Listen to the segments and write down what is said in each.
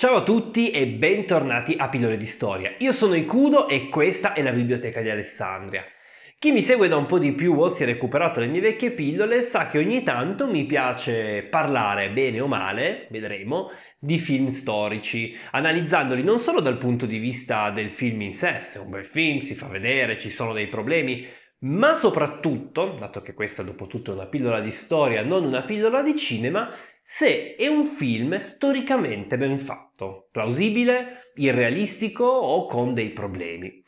Ciao a tutti e bentornati a Pillole di Storia. Io sono Ikudo e questa è la Biblioteca di Alessandria. Chi mi segue da un po' di più o si è recuperato le mie vecchie pillole sa che ogni tanto mi piace parlare, bene o male, vedremo, di film storici, analizzandoli non solo dal punto di vista del film in sé, se è un bel film, si fa vedere, ci sono dei problemi, ma soprattutto, dato che questa dopo tutto è una pillola di storia, non una pillola di cinema, se è un film storicamente ben fatto, plausibile, irrealistico o con dei problemi.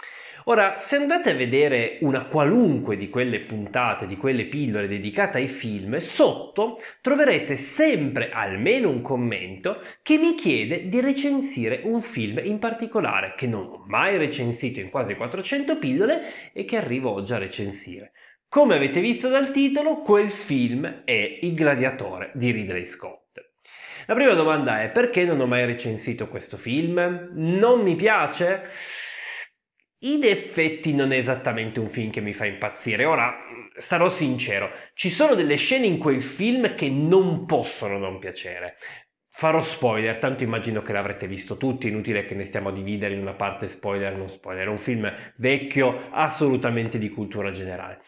Ora, se andate a vedere una qualunque di quelle puntate, di quelle pillole dedicate ai film, sotto troverete sempre almeno un commento che mi chiede di recensire un film in particolare che non ho mai recensito in quasi 400 pillole e che arrivo oggi a recensire. Come avete visto dal titolo, quel film è Il gladiatore di Ridley Scott. La prima domanda è perché non ho mai recensito questo film? Non mi piace? In effetti non è esattamente un film che mi fa impazzire. Ora, starò sincero, ci sono delle scene in quel film che non possono non piacere. Farò spoiler, tanto immagino che l'avrete visto tutti, inutile che ne stiamo a dividere in una parte spoiler non spoiler. È un film vecchio, assolutamente di cultura generale.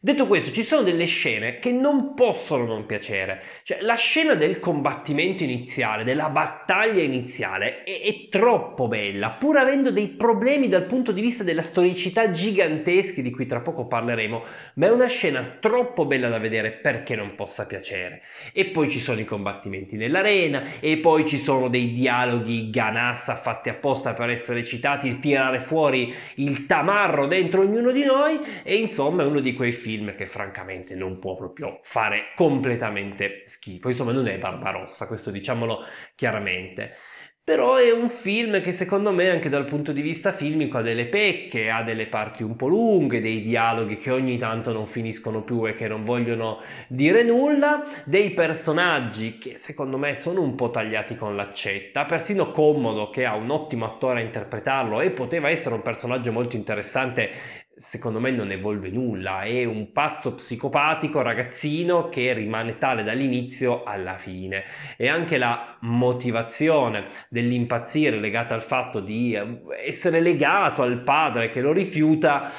Detto questo, ci sono delle scene che non possono non piacere. Cioè, la scena del combattimento iniziale, della battaglia iniziale, è, è troppo bella, pur avendo dei problemi dal punto di vista della storicità giganteschi, di cui tra poco parleremo, ma è una scena troppo bella da vedere perché non possa piacere. E poi ci sono i combattimenti nell'arena, e poi ci sono dei dialoghi ganassa fatti apposta per essere citati, tirare fuori il tamarro dentro ognuno di noi, e insomma è uno di quei film film che francamente non può proprio fare completamente schifo. Insomma, non è Barbarossa, questo diciamolo chiaramente. Però è un film che secondo me anche dal punto di vista filmico ha delle pecche, ha delle parti un po' lunghe, dei dialoghi che ogni tanto non finiscono più e che non vogliono dire nulla, dei personaggi che secondo me sono un po' tagliati con l'accetta, persino Commodo che ha un ottimo attore a interpretarlo e poteva essere un personaggio molto interessante secondo me non evolve nulla, è un pazzo psicopatico ragazzino che rimane tale dall'inizio alla fine e anche la motivazione dell'impazzire legata al fatto di eh, essere legato al padre che lo rifiuta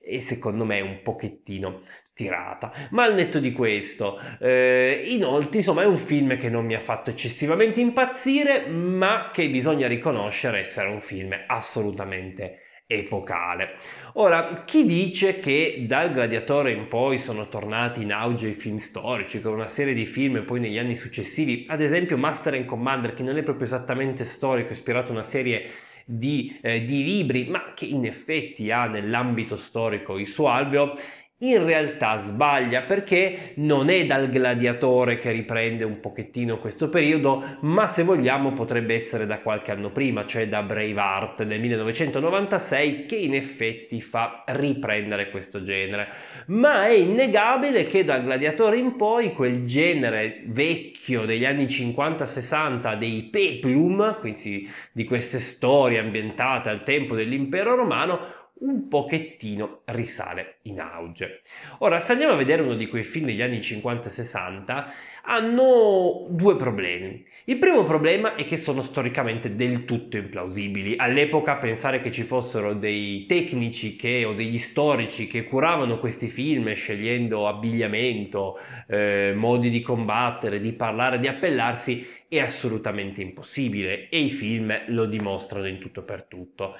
è secondo me un pochettino tirata. Ma al netto di questo, eh, inoltre, insomma, è un film che non mi ha fatto eccessivamente impazzire, ma che bisogna riconoscere essere un film assolutamente epocale. Ora, chi dice che dal Gladiatore in poi sono tornati in auge i film storici, con una serie di film e poi negli anni successivi, ad esempio Master and Commander, che non è proprio esattamente storico, è ispirato a una serie di, eh, di libri, ma che in effetti ha nell'ambito storico il suo alveo, in realtà sbaglia perché non è dal gladiatore che riprende un pochettino questo periodo, ma se vogliamo potrebbe essere da qualche anno prima, cioè da Braveheart nel 1996 che in effetti fa riprendere questo genere. Ma è innegabile che dal gladiatore in poi quel genere vecchio degli anni 50-60 dei peplum, quindi di queste storie ambientate al tempo dell'impero romano, un pochettino risale in auge. Ora, se andiamo a vedere uno di quei film degli anni 50 e 60, hanno due problemi. Il primo problema è che sono storicamente del tutto implausibili. All'epoca pensare che ci fossero dei tecnici che, o degli storici che curavano questi film scegliendo abbigliamento, eh, modi di combattere, di parlare, di appellarsi, è assolutamente impossibile e i film lo dimostrano in tutto per tutto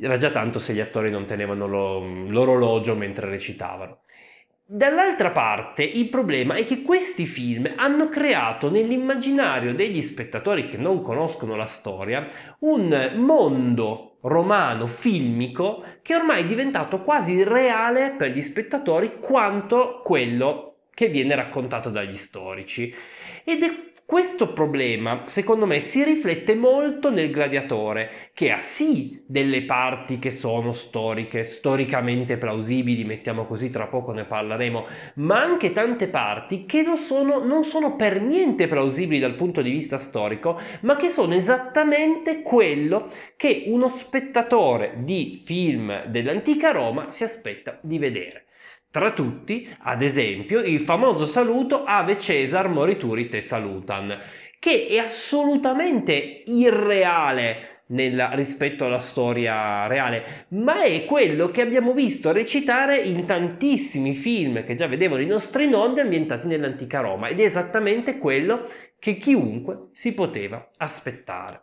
era già tanto se gli attori non tenevano lo, l'orologio mentre recitavano. Dall'altra parte il problema è che questi film hanno creato nell'immaginario degli spettatori che non conoscono la storia un mondo romano filmico che ormai è diventato quasi reale per gli spettatori quanto quello che viene raccontato dagli storici. Ed è questo problema, secondo me, si riflette molto nel gladiatore, che ha sì delle parti che sono storiche, storicamente plausibili, mettiamo così, tra poco ne parleremo, ma anche tante parti che non sono, non sono per niente plausibili dal punto di vista storico, ma che sono esattamente quello che uno spettatore di film dell'antica Roma si aspetta di vedere. Tra tutti, ad esempio, il famoso saluto Ave Cesar morituri te salutan, che è assolutamente irreale nella, rispetto alla storia reale, ma è quello che abbiamo visto recitare in tantissimi film che già vedevano i nostri nonni ambientati nell'antica Roma ed è esattamente quello che chiunque si poteva aspettare.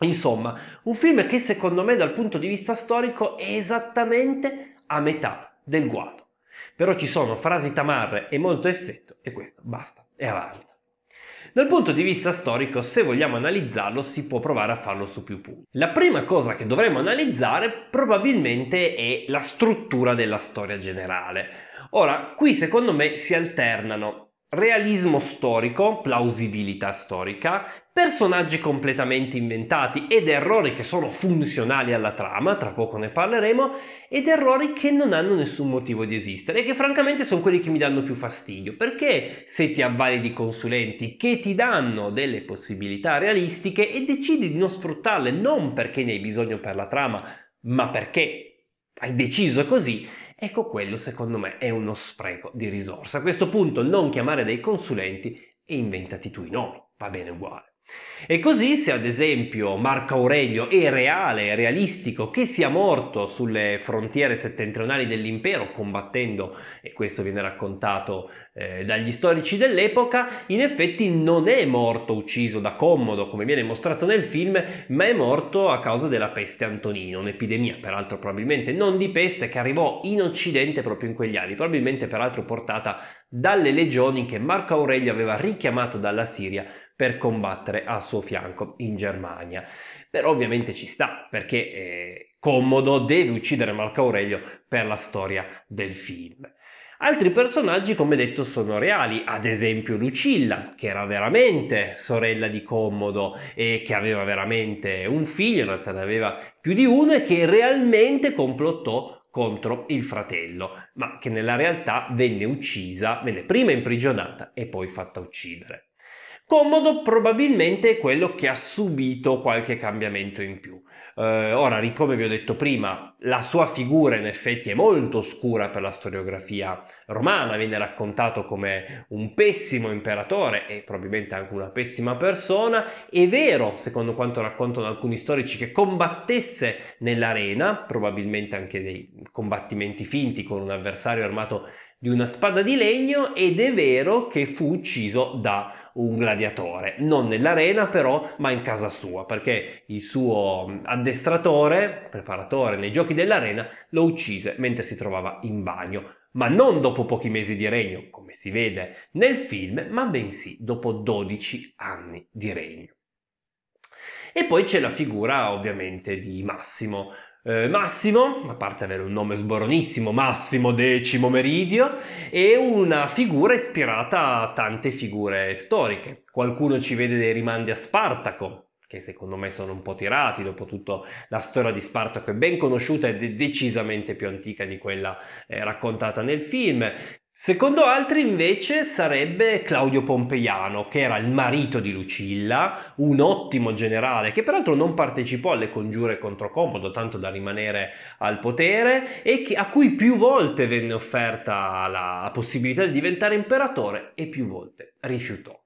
Insomma, un film che secondo me dal punto di vista storico è esattamente a metà del guado. Però ci sono frasi tamarre e molto effetto e questo basta, è avanti. Dal punto di vista storico, se vogliamo analizzarlo, si può provare a farlo su più punti. La prima cosa che dovremmo analizzare probabilmente è la struttura della storia generale. Ora, qui secondo me si alternano realismo storico, plausibilità storica, personaggi completamente inventati ed errori che sono funzionali alla trama, tra poco ne parleremo, ed errori che non hanno nessun motivo di esistere e che francamente sono quelli che mi danno più fastidio, perché se ti avvali di consulenti che ti danno delle possibilità realistiche e decidi di non sfruttarle non perché ne hai bisogno per la trama, ma perché hai deciso così, Ecco quello secondo me è uno spreco di risorse. A questo punto non chiamare dei consulenti e inventati tu i nomi, va bene uguale. E così se ad esempio Marco Aurelio è reale, è realistico, che sia morto sulle frontiere settentrionali dell'impero combattendo, e questo viene raccontato eh, dagli storici dell'epoca, in effetti non è morto ucciso da Commodo come viene mostrato nel film, ma è morto a causa della peste antonina, un'epidemia peraltro probabilmente non di peste che arrivò in Occidente proprio in quegli anni, probabilmente peraltro portata dalle legioni che Marco Aurelio aveva richiamato dalla Siria per combattere a suo fianco in Germania. Però ovviamente ci sta, perché eh, Commodo deve uccidere Marco Aurelio per la storia del film. Altri personaggi, come detto, sono reali, ad esempio Lucilla, che era veramente sorella di Commodo e che aveva veramente un figlio, in realtà ne aveva più di uno, e che realmente complottò contro il fratello, ma che nella realtà venne uccisa, venne prima imprigionata e poi fatta uccidere. Comodo probabilmente è quello che ha subito qualche cambiamento in più. Eh, ora, come vi ho detto prima, la sua figura in effetti è molto oscura per la storiografia romana, viene raccontato come un pessimo imperatore e probabilmente anche una pessima persona. È vero, secondo quanto raccontano alcuni storici, che combattesse nell'arena, probabilmente anche dei combattimenti finti con un avversario armato di una spada di legno, ed è vero che fu ucciso da un gladiatore, non nell'arena però, ma in casa sua, perché il suo addestratore, preparatore nei giochi dell'arena, lo uccise mentre si trovava in bagno, ma non dopo pochi mesi di regno, come si vede nel film, ma bensì dopo 12 anni di regno. E poi c'è la figura ovviamente di Massimo, eh, Massimo, a parte avere un nome sboronissimo, Massimo X Meridio, è una figura ispirata a tante figure storiche. Qualcuno ci vede dei rimandi a Spartaco, che secondo me sono un po' tirati, dopo tutto la storia di Spartaco è ben conosciuta ed è decisamente più antica di quella eh, raccontata nel film. Secondo altri invece sarebbe Claudio Pompeiano, che era il marito di Lucilla, un ottimo generale che peraltro non partecipò alle congiure contro Comodo, tanto da rimanere al potere, e che, a cui più volte venne offerta la possibilità di diventare imperatore e più volte rifiutò.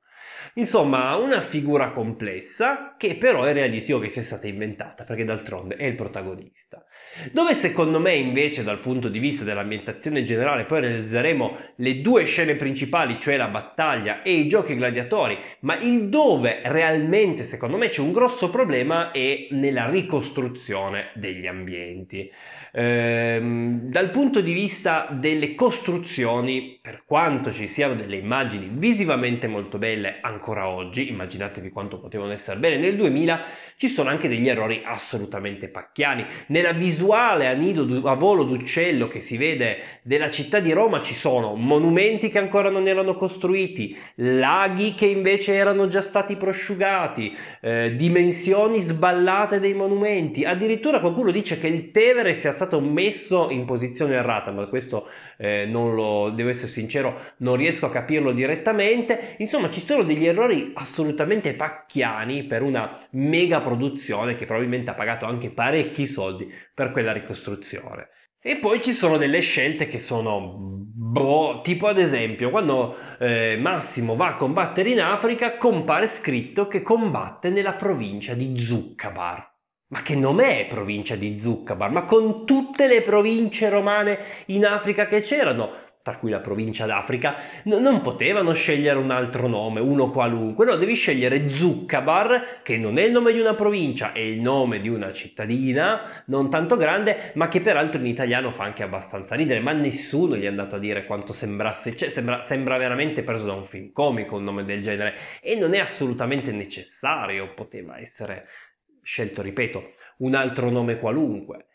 Insomma, una figura complessa che però è realistico che sia stata inventata, perché d'altronde è il protagonista. Dove secondo me invece dal punto di vista dell'ambientazione generale poi realizzeremo le due scene principali, cioè la battaglia e i giochi gladiatori, ma il dove realmente secondo me c'è un grosso problema è nella ricostruzione degli ambienti. Ehm, dal punto di vista delle costruzioni per quanto ci siano delle immagini visivamente molto belle ancora oggi, immaginatevi quanto potevano essere belle nel 2000, ci sono anche degli errori assolutamente pacchiani. Nella visuale a nido a volo d'uccello che si vede della città di Roma ci sono monumenti che ancora non erano costruiti, laghi che invece erano già stati prosciugati, eh, dimensioni sballate dei monumenti. Addirittura qualcuno dice che il Tevere sia stato messo in posizione errata, ma questo eh, non lo deve essere sincero non riesco a capirlo direttamente. Insomma, ci sono degli errori assolutamente pacchiani per una mega produzione che probabilmente ha pagato anche parecchi soldi per quella ricostruzione. E poi ci sono delle scelte che sono boh, tipo ad esempio quando eh, Massimo va a combattere in Africa compare scritto che combatte nella provincia di Zuccabar. Ma che nome è provincia di Zuccabar? Ma con tutte le province romane in Africa che c'erano, tra cui la provincia d'Africa, no, non potevano scegliere un altro nome, uno qualunque, no, devi scegliere Zuccabar, che non è il nome di una provincia, è il nome di una cittadina non tanto grande, ma che peraltro in italiano fa anche abbastanza ridere, ma nessuno gli è andato a dire quanto sembrasse, cioè sembra, sembra veramente preso da un film comico un nome del genere, e non è assolutamente necessario, poteva essere scelto, ripeto, un altro nome qualunque.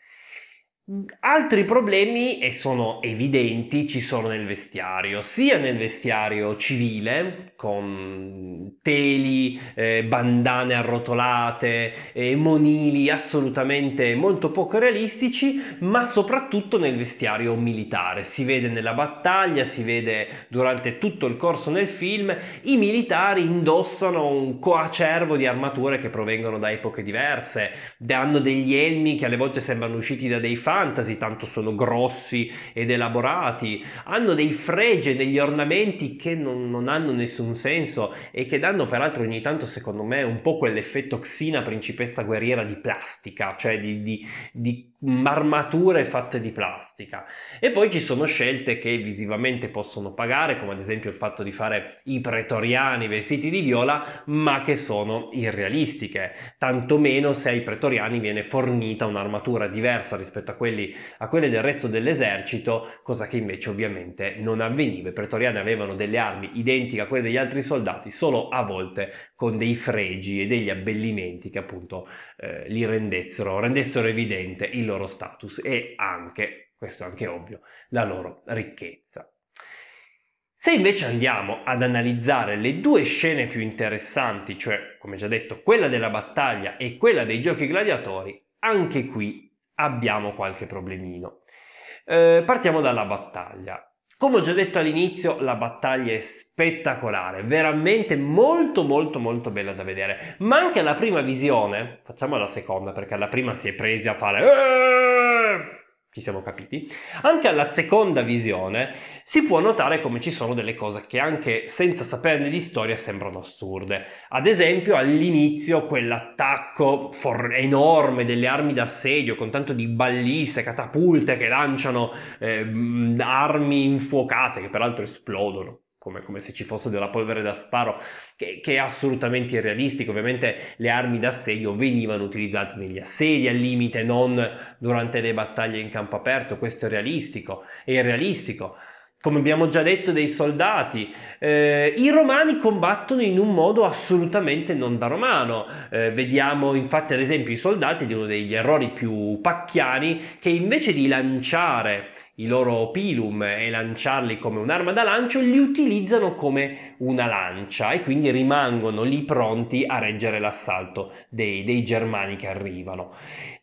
Altri problemi, e sono evidenti, ci sono nel vestiario, sia nel vestiario civile, con teli, eh, bandane arrotolate, eh, monili assolutamente molto poco realistici, ma soprattutto nel vestiario militare. Si vede nella battaglia, si vede durante tutto il corso nel film, i militari indossano un coacervo di armature che provengono da epoche diverse, hanno degli elmi che alle volte sembrano usciti da dei fan, fantasy, tanto sono grossi ed elaborati, hanno dei fregi e degli ornamenti che non, non hanno nessun senso e che danno peraltro ogni tanto secondo me un po' quell'effetto Xina principessa guerriera di plastica, cioè di, di, di armature fatte di plastica e poi ci sono scelte che visivamente possono pagare come ad esempio il fatto di fare i pretoriani vestiti di viola ma che sono irrealistiche tantomeno se ai pretoriani viene fornita un'armatura diversa rispetto a quella quelli, a quelle del resto dell'esercito, cosa che invece ovviamente non avveniva. I pretoriani avevano delle armi identiche a quelle degli altri soldati, solo a volte con dei fregi e degli abbellimenti che appunto eh, li rendessero, rendessero evidente il loro status e anche, questo è anche ovvio, la loro ricchezza. Se invece andiamo ad analizzare le due scene più interessanti, cioè come già detto quella della battaglia e quella dei giochi gladiatori, anche qui abbiamo qualche problemino. Eh, partiamo dalla battaglia. Come ho già detto all'inizio, la battaglia è spettacolare, veramente molto molto molto bella da vedere, ma anche alla prima visione, facciamo la seconda perché alla prima si è presi a fare eh! ci siamo capiti, anche alla seconda visione si può notare come ci sono delle cose che anche senza saperne di storia sembrano assurde. Ad esempio all'inizio quell'attacco for- enorme delle armi d'assedio con tanto di balliste, catapulte che lanciano eh, armi infuocate che peraltro esplodono come, come, se ci fosse della polvere da sparo, che, che, è assolutamente irrealistico. Ovviamente le armi d'assedio venivano utilizzate negli assedi al limite, non durante le battaglie in campo aperto, questo è realistico, è irrealistico. Come abbiamo già detto dei soldati, eh, i romani combattono in un modo assolutamente non da romano. Eh, vediamo infatti ad esempio i soldati di uno degli errori più pacchiani che invece di lanciare i loro pilum e lanciarli come un'arma da lancio, li utilizzano come una lancia e quindi rimangono lì pronti a reggere l'assalto dei, dei germani che arrivano.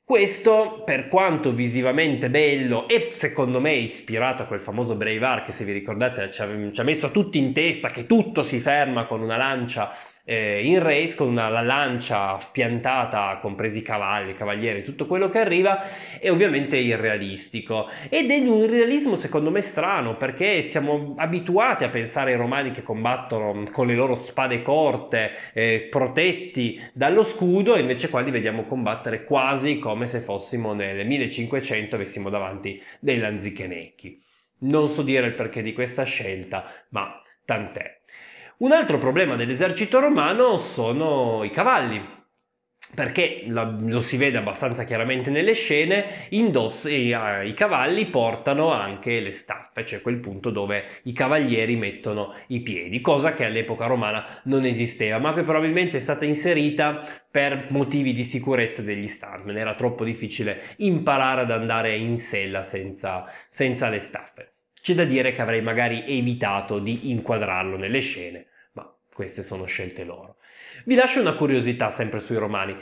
Questo, per quanto visivamente bello e secondo me ispirato a quel famoso Brave che se vi ricordate, ci ha, ci ha messo tutti in testa che tutto si ferma con una lancia eh, in race con una, la lancia piantata, compresi i cavalli, cavalieri, tutto quello che arriva, è ovviamente irrealistico. Ed è un realismo secondo me strano perché siamo abituati a pensare ai romani che combattono con le loro spade corte, eh, protetti dallo scudo, e invece qua li vediamo combattere quasi come se fossimo nel 1500 e avessimo davanti dei lanzichenecchi. Non so dire il perché di questa scelta, ma tant'è. Un altro problema dell'esercito romano sono i cavalli perché lo si vede abbastanza chiaramente nelle scene, indossa, ah, i cavalli portano anche le staffe, cioè quel punto dove i cavalieri mettono i piedi, cosa che all'epoca romana non esisteva, ma che probabilmente è stata inserita per motivi di sicurezza degli stuntmen, era troppo difficile imparare ad andare in sella senza, senza le staffe. C'è da dire che avrei magari evitato di inquadrarlo nelle scene, ma queste sono scelte loro. Vi lascio una curiosità sempre sui romani.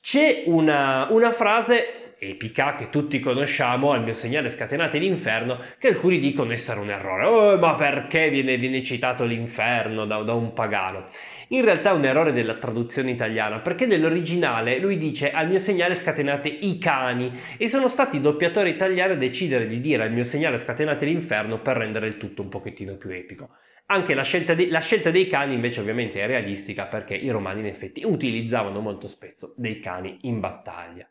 C'è una, una frase epica che tutti conosciamo, al mio segnale scatenate l'inferno, che alcuni dicono essere un errore. Oh, ma perché viene, viene citato l'inferno da, da, un pagano? In realtà è un errore della traduzione italiana, perché nell'originale lui dice al mio segnale scatenate i cani e sono stati i doppiatori italiani a decidere di dire al mio segnale scatenate l'inferno per rendere il tutto un pochettino più epico. Anche la scelta, di, la scelta, dei cani invece ovviamente è realistica perché i romani in effetti utilizzavano molto spesso dei cani in battaglia.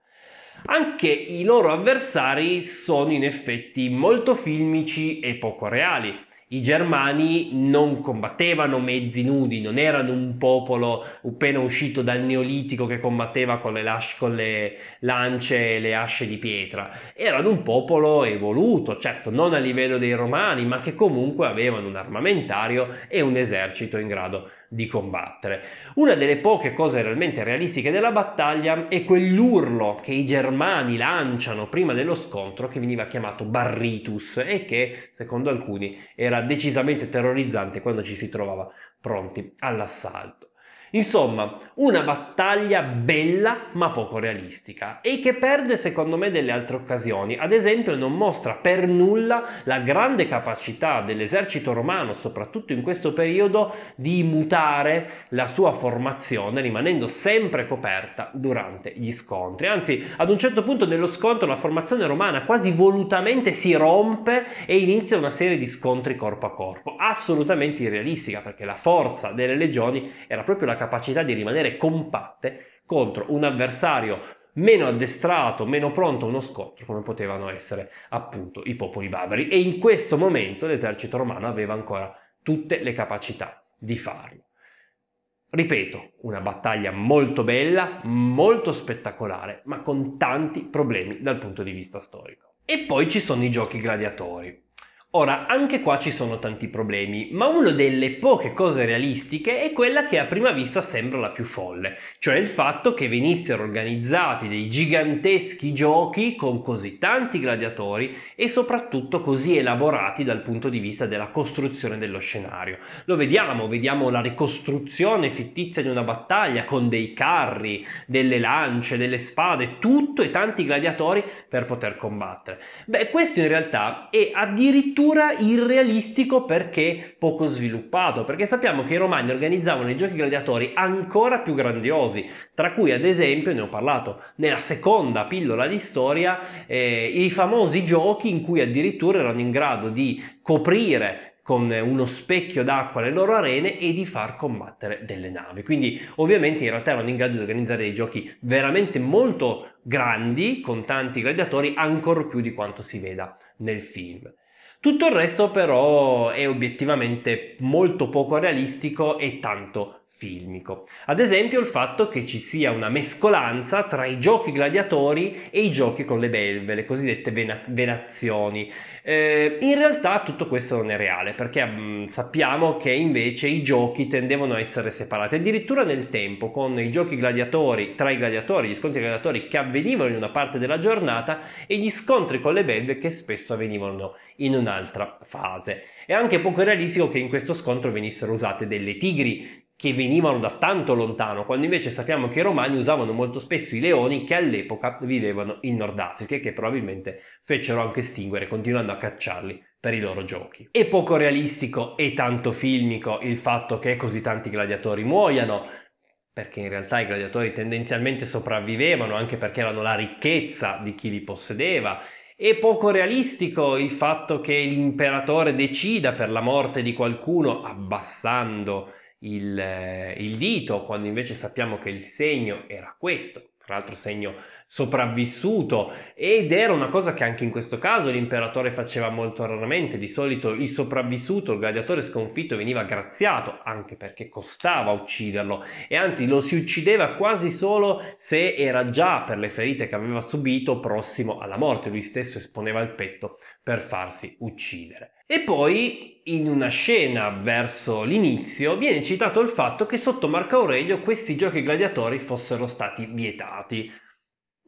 Anche i loro avversari sono in effetti molto filmici e poco reali. I germani non combattevano mezzi nudi, non erano un popolo appena uscito dal neolitico che combatteva con le, las- con le lance e le asce di pietra. Erano un popolo evoluto, certo non a livello dei romani, ma che comunque avevano un armamentario e un esercito in grado di combattere. Una delle poche cose realmente realistiche della battaglia è quell'urlo che i germani lanciano prima dello scontro che veniva chiamato barritus e che secondo alcuni era decisamente terrorizzante quando ci si trovava pronti all'assalto. Insomma, una battaglia bella ma poco realistica e che perde secondo me delle altre occasioni. Ad esempio non mostra per nulla la grande capacità dell'esercito romano, soprattutto in questo periodo, di mutare la sua formazione rimanendo sempre coperta durante gli scontri. Anzi, ad un certo punto nello scontro la formazione romana quasi volutamente si rompe e inizia una serie di scontri corpo a corpo, assolutamente irrealistica perché la forza delle legioni era proprio la capacità di rimanere compatte contro un avversario meno addestrato, meno pronto a uno scontro come potevano essere appunto i popoli barbari e in questo momento l'esercito romano aveva ancora tutte le capacità di farlo. Ripeto, una battaglia molto bella, molto spettacolare, ma con tanti problemi dal punto di vista storico. E poi ci sono i giochi gladiatori. Ora, anche qua ci sono tanti problemi, ma una delle poche cose realistiche è quella che a prima vista sembra la più folle, cioè il fatto che venissero organizzati dei giganteschi giochi con così tanti gladiatori e soprattutto così elaborati dal punto di vista della costruzione dello scenario. Lo vediamo, vediamo la ricostruzione fittizia di una battaglia con dei carri, delle lance, delle spade, tutto e tanti gladiatori per poter combattere. Beh, questo in realtà è addirittura addirittura irrealistico perché poco sviluppato, perché sappiamo che i romani organizzavano i giochi gladiatori ancora più grandiosi, tra cui ad esempio, ne ho parlato nella seconda pillola di storia, eh, i famosi giochi in cui addirittura erano in grado di coprire con uno specchio d'acqua le loro arene e di far combattere delle navi. Quindi ovviamente in realtà erano in grado di organizzare dei giochi veramente molto grandi con tanti gladiatori, ancora più di quanto si veda nel film. Tutto il resto però è obiettivamente molto poco realistico e tanto filmico. Ad esempio il fatto che ci sia una mescolanza tra i giochi gladiatori e i giochi con le belve, le cosiddette vena- venazioni. Eh, in realtà tutto questo non è reale perché mh, mm, sappiamo che invece i giochi tendevano a essere separati, addirittura nel tempo con i giochi gladiatori tra i gladiatori, gli scontri gladiatori che avvenivano in una parte della giornata e gli scontri con le belve che spesso avvenivano in un'altra fase. È anche poco realistico che in questo scontro venissero usate delle tigri che venivano da tanto lontano, quando invece sappiamo che i romani usavano molto spesso i leoni che all'epoca vivevano in Nord Africa e che probabilmente fecero anche estinguere continuando a cacciarli per i loro giochi. È poco realistico e tanto filmico il fatto che così tanti gladiatori muoiano, perché in realtà i gladiatori tendenzialmente sopravvivevano anche perché erano la ricchezza di chi li possedeva è poco realistico il fatto che l'imperatore decida per la morte di qualcuno abbassando il, eh, il dito, quando invece sappiamo che il segno era questo, tra l'altro segno sopravvissuto ed era una cosa che anche in questo caso l'imperatore faceva molto raramente, di solito il sopravvissuto, il gladiatore sconfitto veniva graziato anche perché costava ucciderlo e anzi lo si uccideva quasi solo se era già per le ferite che aveva subito prossimo alla morte, lui stesso esponeva il petto per farsi uccidere. E poi in una scena verso l'inizio viene citato il fatto che sotto Marco Aurelio questi giochi gladiatori fossero stati vietati.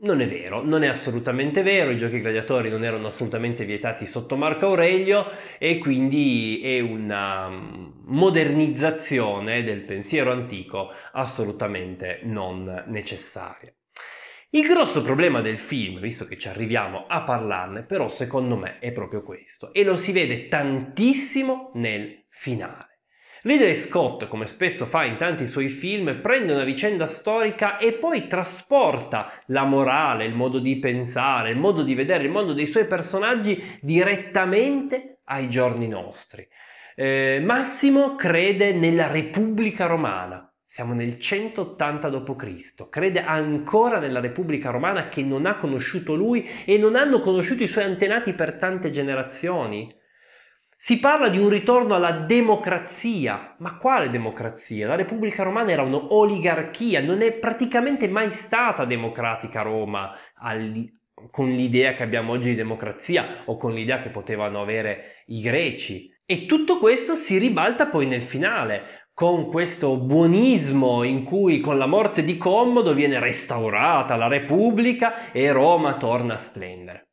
Non è vero, non è assolutamente vero, i giochi gladiatori non erano assolutamente vietati sotto Marco Aurelio e quindi è una mm, modernizzazione del pensiero antico assolutamente non necessaria. Il grosso problema del film, visto che ci arriviamo a parlarne, però secondo me è proprio questo e lo si vede tantissimo nel finale. Ridley Scott, come spesso fa in tanti suoi film, prende una vicenda storica e poi trasporta la morale, il modo di pensare, il modo di vedere il mondo dei suoi personaggi direttamente ai giorni nostri. Eh, Massimo crede nella Repubblica Romana, siamo nel 180 d.C., crede ancora nella Repubblica Romana che non ha conosciuto lui e non hanno conosciuto i suoi antenati per tante generazioni. Si parla di un ritorno alla democrazia, ma quale democrazia? La Repubblica Romana era un'oligarchia, non è praticamente mai stata democratica Roma con l'idea che abbiamo oggi di democrazia o con l'idea che potevano avere i greci. E tutto questo si ribalta poi nel finale, con questo buonismo in cui con la morte di Commodo viene restaurata la Repubblica e Roma torna a splendere.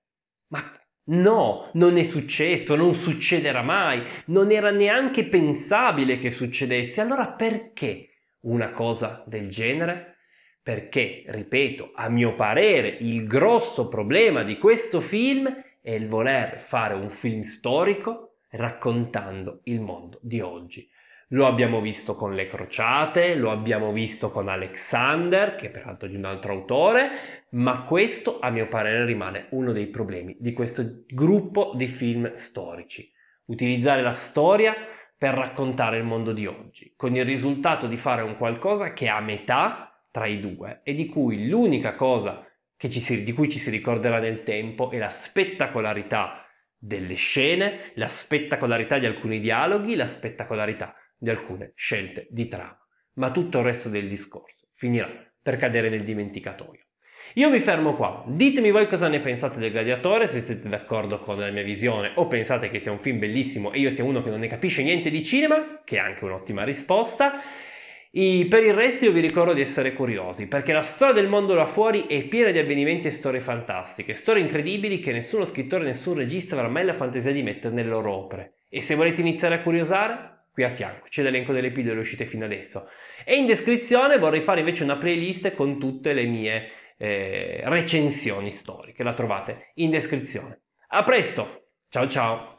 Ma no, non è successo, non succederà mai, non era neanche pensabile che succedesse. Allora perché una cosa del genere? Perché, ripeto, a mio parere il grosso problema di questo film è il voler fare un film storico raccontando il mondo di oggi lo abbiamo visto con Le Crociate, lo abbiamo visto con Alexander, che è peraltro di un altro autore, ma questo a mio parere rimane uno dei problemi di questo gruppo di film storici. Utilizzare la storia per raccontare il mondo di oggi, con il risultato di fare un qualcosa che è a metà tra i due e di cui l'unica cosa si, di cui ci si ricorderà nel tempo è la spettacolarità delle scene, la spettacolarità di alcuni dialoghi, la spettacolarità di alcune scelte di trama, ma tutto il resto del discorso finirà per cadere nel dimenticatoio. Io mi fermo qua, ditemi voi cosa ne pensate del Gladiatore, se siete d'accordo con la mia visione o pensate che sia un film bellissimo e io sia uno che non ne capisce niente di cinema, che è anche un'ottima risposta. E per il resto io vi ricordo di essere curiosi, perché la storia del mondo là fuori è piena di avvenimenti e storie fantastiche, storie incredibili che nessuno scrittore, nessun regista avrà mai la fantasia di mettere nelle loro opere. E se volete iniziare a curiosare, qui a fianco, c'è l'elenco delle pillole uscite fino adesso. E in descrizione vorrei fare invece una playlist con tutte le mie eh, recensioni storiche, la trovate in descrizione. A presto, ciao ciao!